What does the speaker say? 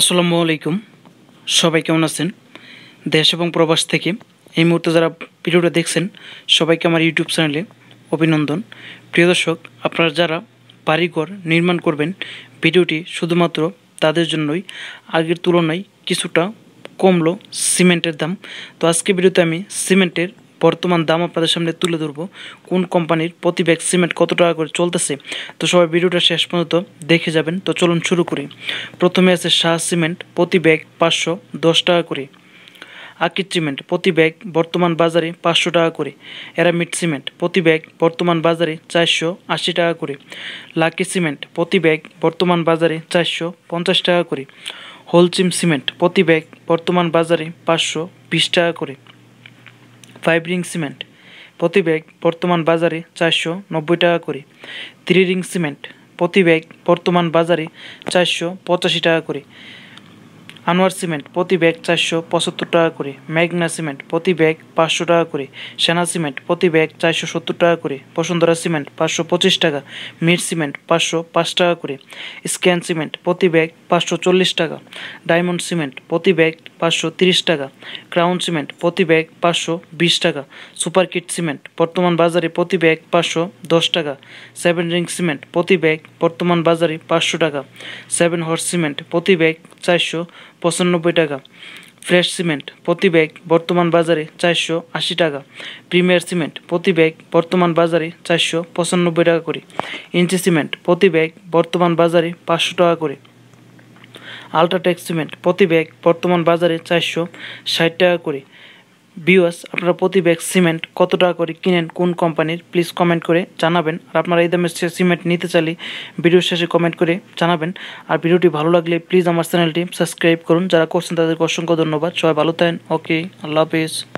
আসসালামু আলাইকুম সবাই কেমন আছেন দেশ এবং প্রবাস থেকে এই মুহূর্তে যারা ভিডিওটা দেখছেন সবাইকে আমার ইউটিউব চ্যানেলে অভিনন্দন প্রিয় দর্শক আপনারা যারা বাড়িঘর নির্মাণ করবেন ভিডিওটি শুধুমাত্র তাদের জন্যই আগের তুলনায় কিছুটা কমলো সিমেন্টের দাম তো আজকে ভিডিওতে আমি সিমেন্টের বর্তমান দাম আপনাদের সামনে তুলে ধরবো কোন কোম্পানির প্রতি ব্যাগ সিমেন্ট কত টাকা করে চলতেছে তো সবাই ভিডিওটা শেষ পর্যন্ত দেখে যাবেন তো চলুন শুরু করি প্রথমে আছে শাহ সিমেন্ট প্রতি ব্যাগ পাঁচশো দশ টাকা করে আকির সিমেন্ট প্রতি ব্যাগ বর্তমান বাজারে পাঁচশো টাকা করে অ্যারামিড সিমেন্ট প্রতি ব্যাগ বর্তমান বাজারে চারশো আশি টাকা করে লাকি সিমেন্ট প্রতি ব্যাগ বর্তমান বাজারে চারশো পঞ্চাশ টাকা করে হোলচিম সিমেন্ট প্রতি ব্যাগ বর্তমান বাজারে পাঁচশো বিশ টাকা করে ফাইভ রিং সিমেন্ট প্রতি ব্যাগ বর্তমান বাজারে চারশো নব্বই টাকা করে থ্রি রিং সিমেন্ট প্রতি ব্যাগ বর্তমান বাজারে চারশো পঁচাশি টাকা করে আনোয়ার সিমেন্ট প্রতি ব্যাগ চারশো পঁচাত্তর টাকা করে ম্যাগনা সিমেন্ট প্রতি ব্যাগ পাঁচশো টাকা করে সেনা সিমেন্ট প্রতি ব্যাগ চারশো সত্তর টাকা করে বসুন্ধরা সিমেন্ট পাঁচশো পঁচিশ টাকা মির সিমেন্ট পাঁচশো পাঁচ টাকা করে স্ক্যান সিমেন্ট প্রতি ব্যাগ পাঁচশো চল্লিশ টাকা ডায়মন্ড সিমেন্ট প্রতি ব্যাগ পাঁচশো তিরিশ টাকা ক্রাউন সিমেন্ট প্রতি ব্যাগ পাঁচশো বিশ টাকা সুপার কিট সিমেন্ট বর্তমান বাজারে প্রতি ব্যাগ পাঁচশো দশ টাকা সেভেন রিং সিমেন্ট প্রতি ব্যাগ বর্তমান বাজারে পাঁচশো টাকা সেভেন হর্স সিমেন্ট প্রতি ব্যাগ চারশো পঁচানব্বই টাকা ফ্রেশ সিমেন্ট প্রতি ব্যাগ বর্তমান বাজারে চারশো আশি টাকা প্রিমিয়ার সিমেন্ট প্রতি ব্যাগ বর্তমান বাজারে চারশো পঁচানব্বই টাকা করে ইঞ্চি সিমেন্ট প্রতি ব্যাগ বর্তমান বাজারে পাঁচশো টাকা করে আলট্রাটেক সিমেন্ট প্রতি ব্যাগ বর্তমান বাজারে চারশো ষাট টাকা করে ভিউয়ার্স আপনারা প্রতি ব্যাগ সিমেন্ট কত টাকা করে কিনেন কোন কোম্পানির প্লিজ কমেন্ট করে জানাবেন আর আপনারা এই দামে সিমেন্ট নিতে চাইলে ভিডিও শেষে কমেন্ট করে জানাবেন আর ভিডিওটি ভালো লাগলে প্লিজ আমার চ্যানেলটি সাবস্ক্রাইব করুন যারা করছেন তাদেরকে অসংখ্য ধন্যবাদ সবাই ভালো থাকেন ওকে আল্লাহ হাফিজ